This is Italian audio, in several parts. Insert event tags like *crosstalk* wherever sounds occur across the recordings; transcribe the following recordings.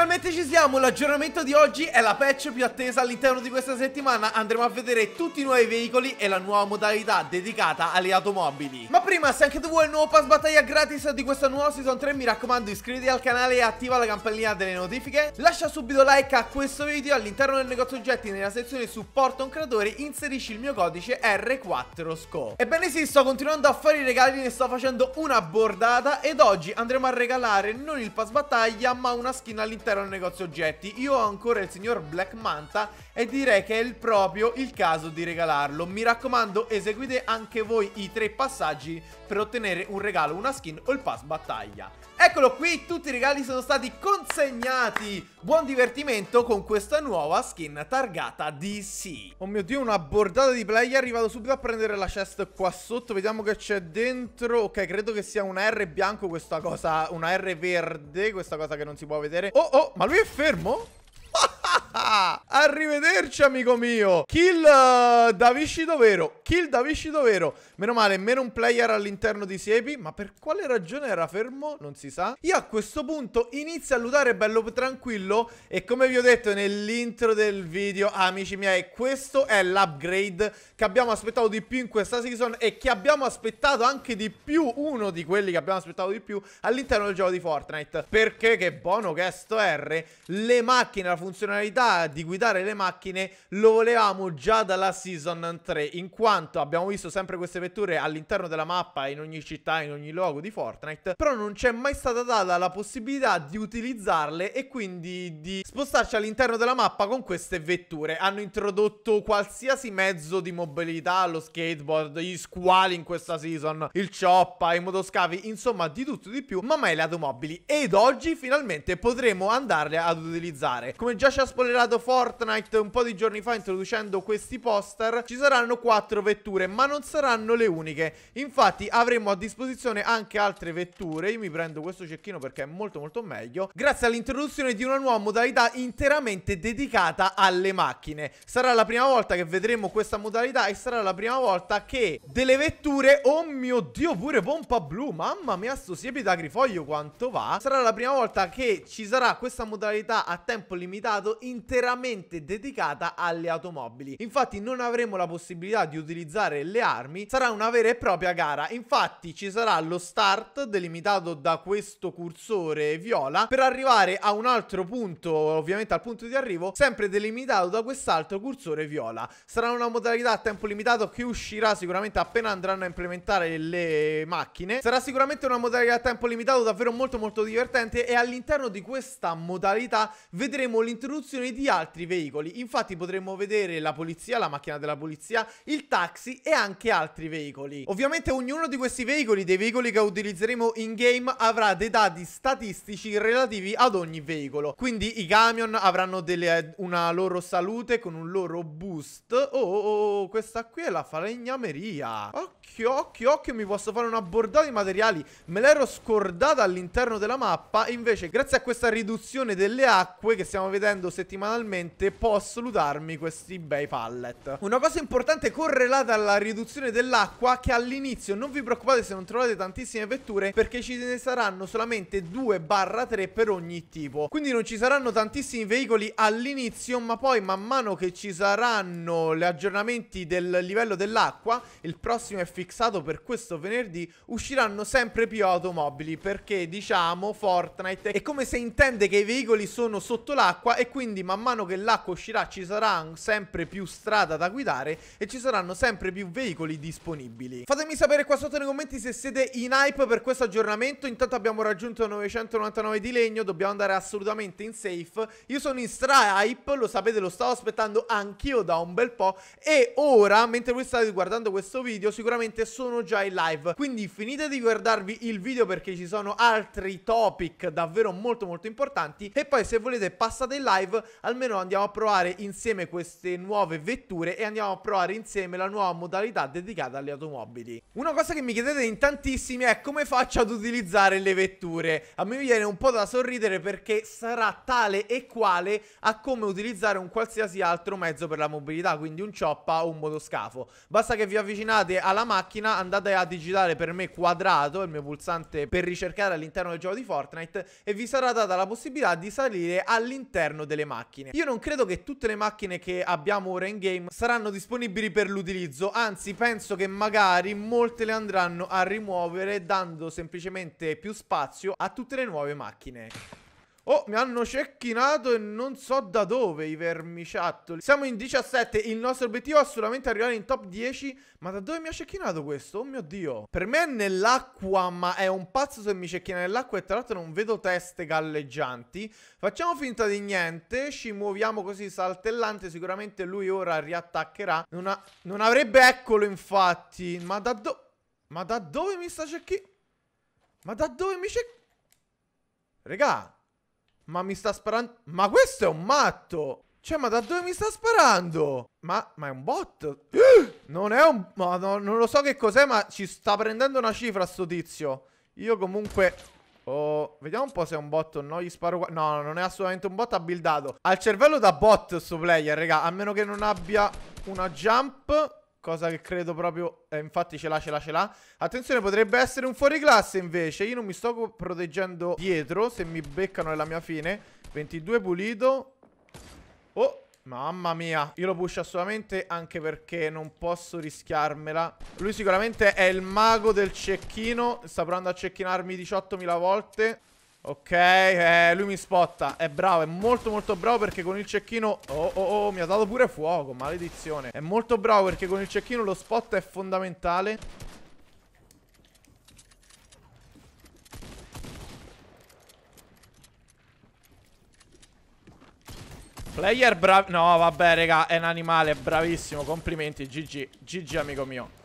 Finalmente ci siamo, l'aggiornamento di oggi è la patch più attesa all'interno di questa settimana Andremo a vedere tutti i nuovi veicoli e la nuova modalità dedicata alle automobili Ma prima, se anche tu vuoi il nuovo pass battaglia gratis di questa nuova season 3 Mi raccomando iscriviti al canale e attiva la campanellina delle notifiche Lascia subito like a questo video all'interno del negozio oggetti nella sezione supporto un creatore Inserisci il mio codice R4SCO Ebbene sì, sto continuando a fare i regali, ne sto facendo una bordata Ed oggi andremo a regalare non il pass battaglia ma una skin all'interno era un negozio oggetti. Io ho ancora il signor Black Manta e direi che è proprio il caso di regalarlo. Mi raccomando, eseguite anche voi i tre passaggi per ottenere un regalo, una skin o il pass battaglia. Eccolo qui, tutti i regali sono stati consegnati. Buon divertimento con questa nuova skin targata DC. Oh mio Dio, una bordata di play. Arrivato subito a prendere la chest qua sotto. Vediamo che c'è dentro. Ok, credo che sia una R bianco questa cosa. Una R verde, questa cosa che non si può vedere. Oh, oh Oh, enfermo. *laughs* Arrivederci amico mio Kill uh, da viscito vero Kill da viscito vero Meno male meno un player all'interno di Siepi Ma per quale ragione era fermo non si sa Io a questo punto inizio a lutare bello tranquillo E come vi ho detto nell'intro del video Amici miei questo è l'upgrade Che abbiamo aspettato di più in questa season E che abbiamo aspettato anche di più Uno di quelli che abbiamo aspettato di più All'interno del gioco di Fortnite Perché che buono che è sto R Le macchine la funzionalità di guidare migliorare le macchine lo volevamo già dalla season 3, in quanto abbiamo visto sempre queste vetture all'interno della mappa, in ogni città, in ogni luogo di Fortnite, però non c'è mai stata data la possibilità di utilizzarle e quindi di spostarci all'interno della mappa con queste vetture. Hanno introdotto qualsiasi mezzo di mobilità, lo skateboard, gli squali in questa season, il choppa, i motoscavi, insomma di tutto di più, ma mai le automobili. Ed oggi finalmente potremo andarle ad utilizzare. Come già ci ha spoilerato Fortnite, Fortnite un po' di giorni fa introducendo questi poster, ci saranno quattro vetture, ma non saranno le uniche. Infatti avremo a disposizione anche altre vetture, io mi prendo questo cecchino perché è molto molto meglio, grazie all'introduzione di una nuova modalità interamente dedicata alle macchine. Sarà la prima volta che vedremo questa modalità e sarà la prima volta che delle vetture, oh mio dio, pure pompa blu, mamma mia sto siepe d'agrifoglio quanto va, sarà la prima volta che ci sarà questa modalità a tempo limitato interamente dedicata alle automobili. Infatti non avremo la possibilità di utilizzare le armi, sarà una vera e propria gara. Infatti ci sarà lo start delimitato da questo cursore viola per arrivare a un altro punto, ovviamente al punto di arrivo, sempre delimitato da quest'altro cursore viola. Sarà una modalità a tempo limitato che uscirà sicuramente appena andranno a implementare le macchine. Sarà sicuramente una modalità a tempo limitato davvero molto molto divertente e all'interno di questa modalità vedremo l'introduzione di altri veicoli veicoli. Infatti potremmo vedere la polizia, la macchina della polizia, il taxi e anche altri veicoli. Ovviamente ognuno di questi veicoli, dei veicoli che utilizzeremo in game, avrà dei dati statistici relativi ad ogni veicolo. Quindi i camion avranno delle, una loro salute con un loro boost. Oh, oh, oh, oh questa qui è la falegnameria. Occhio, occhio, occhio, mi posso fare una bordata di materiali. Me l'ero scordata all'interno della mappa, invece grazie a questa riduzione delle acque che stiamo vedendo settimanalmente posso lootarmi questi bei pallet. Una cosa importante correlata alla riduzione dell'acqua che all'inizio non vi preoccupate se non trovate tantissime vetture perché ci ne saranno solamente 2 barra 3 per ogni tipo. Quindi non ci saranno tantissimi veicoli all'inizio ma poi man mano che ci saranno gli aggiornamenti del livello dell'acqua, il prossimo è fissato per questo venerdì, usciranno sempre più automobili perché diciamo Fortnite è come se intende che i veicoli sono sotto l'acqua e quindi man mano che l'acqua l'attacco uscirà ci sarà sempre più strada da guidare e ci saranno sempre più veicoli disponibili. Fatemi sapere qua sotto nei commenti se siete in hype per questo aggiornamento. Intanto abbiamo raggiunto 999 di legno, dobbiamo andare assolutamente in safe. Io sono in stra hype, lo sapete, lo stavo aspettando anch'io da un bel po' e ora, mentre voi state guardando questo video, sicuramente sono già in live. Quindi finite di guardarvi il video perché ci sono altri topic davvero molto molto importanti e poi se volete passate in live, almeno andiamo a provare insieme queste nuove vetture e andiamo a provare insieme la nuova modalità dedicata alle automobili. Una cosa che mi chiedete in tantissimi è come faccio ad utilizzare le vetture. A me viene un po' da sorridere perché sarà tale e quale a come utilizzare un qualsiasi altro mezzo per la mobilità, quindi un cioppa o un motoscafo. Basta che vi avvicinate alla macchina, andate a digitare per me quadrato, il mio pulsante per ricercare all'interno del gioco di Fortnite e vi sarà data la possibilità di salire all'interno delle macchine. Io non credo credo che tutte le macchine che abbiamo ora in game saranno disponibili per l'utilizzo, anzi penso che magari molte le andranno a rimuovere dando semplicemente più spazio a tutte le nuove macchine. Oh, mi hanno cecchinato e non so da dove i vermiciattoli. Siamo in 17, il nostro obiettivo è assolutamente arrivare in top 10. Ma da dove mi ha cecchinato questo? Oh mio Dio. Per me è nell'acqua, ma è un pazzo se mi cecchina nell'acqua e tra l'altro non vedo teste galleggianti. Facciamo finta di niente, ci muoviamo così saltellante, sicuramente lui ora riattaccherà. Non, ha... non avrebbe, eccolo infatti. Ma da dove... Ma da dove mi sta cecchino? Ma da dove mi cecchino? Regà. Ma mi sta sparando... Ma questo è un matto! Cioè, ma da dove mi sta sparando? Ma, ma è un bot? *gasps* Non è un... Ma no, non lo so che cos'è, ma ci sta prendendo una cifra sto tizio. Io comunque... Oh, vediamo un po' se è un bot o no. Gli sparo qua. No, non è assolutamente un bot, ha buildato. Ha il cervello da bot sto player, raga. A meno che non abbia una jump. Cosa che credo proprio... Eh, infatti ce l'ha, ce l'ha, ce l'ha. Attenzione, potrebbe essere un fuoriclasse invece. Io non mi sto proteggendo dietro se mi beccano è la mia fine. 22 pulito. Oh, Mamma mia, io lo push assolutamente anche perché non posso rischiarmela Lui sicuramente è il mago del cecchino Sta provando a cecchinarmi 18.000 volte Ok, eh, lui mi spotta. È bravo, è molto molto bravo perché con il cecchino... Oh, oh, oh, mi ha dato pure fuoco, maledizione. È molto bravo perché con il cecchino lo spot è fondamentale. Player bravo... No, vabbè, raga, è un animale, bravissimo. Complimenti, GG. GG, amico mio.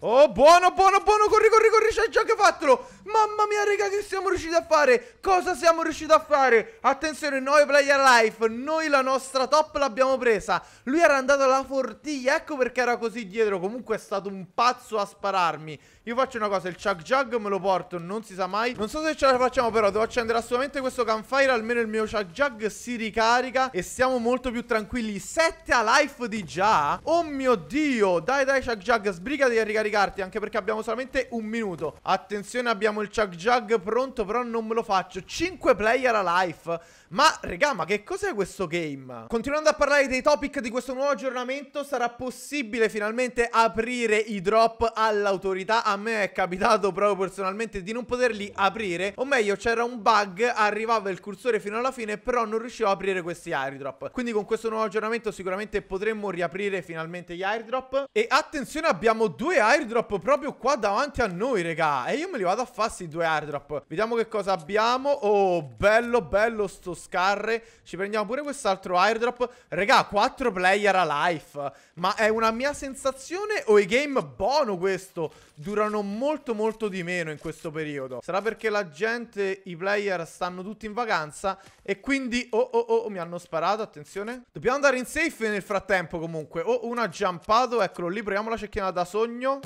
Oh, buono, buono, buono. Corri, corri, corri. C'è il gioco, fattelo. Ma mia, raga, che siamo riusciti a fare? Cosa siamo riusciti a fare? Attenzione, noi player life, noi la nostra top l'abbiamo presa. Lui era andato alla fortiglia, ecco perché era così dietro. Comunque è stato un pazzo a spararmi. Io faccio una cosa, il chug jug me lo porto, non si sa mai. Non so se ce la facciamo, però devo accendere assolutamente questo campfire, almeno il mio chug jug si ricarica e siamo molto più tranquilli. 7 a life di già? Oh mio Dio! Dai, dai, chug jug, sbrigati a ricaricarti, anche perché abbiamo solamente un minuto. Attenzione, abbiamo il chug jug pronto, però non me lo faccio. 5 player a life. Ma, regà, ma che cos'è questo game? Continuando a parlare dei topic di questo nuovo aggiornamento, sarà possibile finalmente aprire i drop all'autorità. A me è capitato proprio personalmente di non poterli aprire, o meglio, c'era un bug, arrivava il cursore fino alla fine, però non riuscivo a aprire questi airdrop. Quindi con questo nuovo aggiornamento sicuramente potremmo riaprire finalmente gli airdrop. E attenzione, abbiamo due airdrop proprio qua davanti a noi, regà. E io me li vado a farsi due airdrop. Vediamo che cosa abbiamo. Oh, bello, bello sto scarre Ci prendiamo pure quest'altro airdrop Regà, 4 player a life Ma è una mia sensazione o i game bono questo? Durano molto molto di meno in questo periodo Sarà perché la gente, i player stanno tutti in vacanza E quindi, oh oh oh, oh mi hanno sparato, attenzione Dobbiamo andare in safe nel frattempo comunque Oh, uno ha jumpato, eccolo lì, proviamo la cecchina da sogno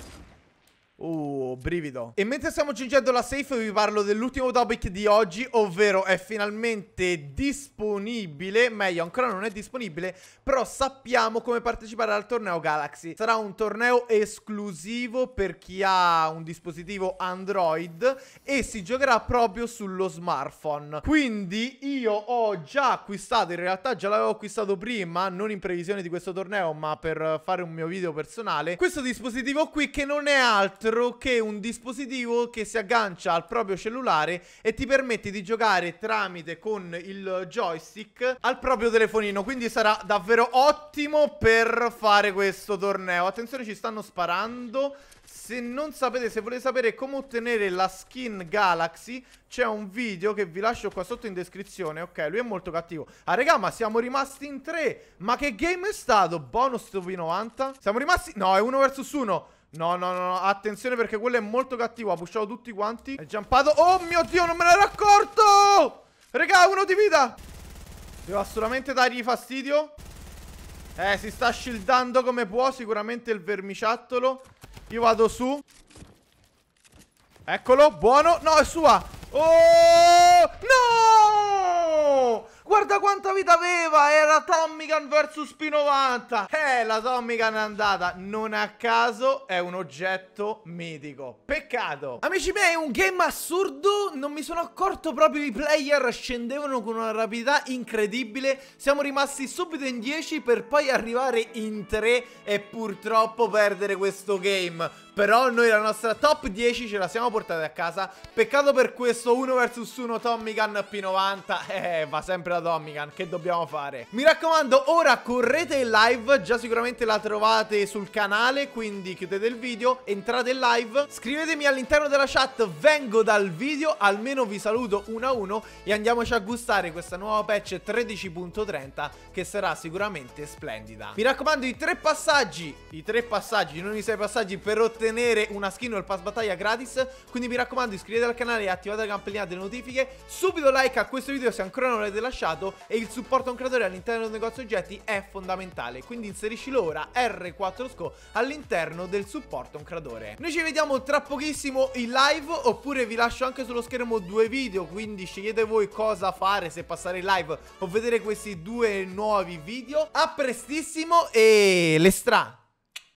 Uh, brivido. E mentre stiamo aggiungendo la safe vi parlo dell'ultimo topic di oggi, ovvero è finalmente disponibile, meglio ancora non è disponibile, però sappiamo come partecipare al torneo Galaxy. Sarà un torneo esclusivo per chi ha un dispositivo Android e si giocherà proprio sullo smartphone. Quindi io ho già acquistato, in realtà già l'avevo acquistato prima, non in previsione di questo torneo, ma per fare un mio video personale, questo dispositivo qui che non è altro altro che un dispositivo che si aggancia al proprio cellulare e ti permette di giocare tramite con il joystick al proprio telefonino. Quindi sarà davvero ottimo per fare questo torneo. Attenzione, ci stanno sparando. Se non sapete, se volete sapere come ottenere la skin Galaxy, c'è un video che vi lascio qua sotto in descrizione. Ok, lui è molto cattivo. Ah, regà, ma siamo rimasti in tre. Ma che game è stato? Bonus v 90 Siamo rimasti... No, è uno versus uno. No, no, no, no, attenzione perché quello è molto cattivo Ha pushato tutti quanti È jumpato Oh mio Dio, non me ne ero accorto Regà, uno di vita Devo assolutamente dargli fastidio Eh, si sta shieldando come può Sicuramente il vermiciattolo Io vado su Eccolo, buono No, è sua Oh quanta vita aveva? Era Tommy vs P90 Eh, la Tommy è andata Non a caso è un oggetto mitico Peccato Amici miei, un game assurdo Non mi sono accorto proprio i player scendevano con una rapidità incredibile Siamo rimasti subito in 10 per poi arrivare in 3 E purtroppo perdere questo game però noi la nostra top 10 ce la siamo portata a casa Peccato per questo 1 vs 1 Tommy Gun P90 Eh va sempre la Tommy Gun Che dobbiamo fare? Mi raccomando ora correte in live Già sicuramente la trovate sul canale Quindi chiudete il video Entrate in live Scrivetemi all'interno della chat Vengo dal video Almeno vi saluto uno a uno E andiamoci a gustare questa nuova patch 13.30 Che sarà sicuramente splendida Mi raccomando i tre passaggi I tre passaggi Non i sei passaggi per ottenere ottenere una skin o il pass battaglia gratis Quindi mi raccomando iscrivetevi al canale e attivate la campanellina delle notifiche Subito like a questo video se ancora non l'avete lasciato E il supporto a un creatore all'interno del negozio oggetti è fondamentale Quindi inseriscilo ora R4SCO all'interno del supporto a un creatore Noi ci vediamo tra pochissimo in live Oppure vi lascio anche sullo schermo due video Quindi scegliete voi cosa fare se passare in live o vedere questi due nuovi video A prestissimo e l'estra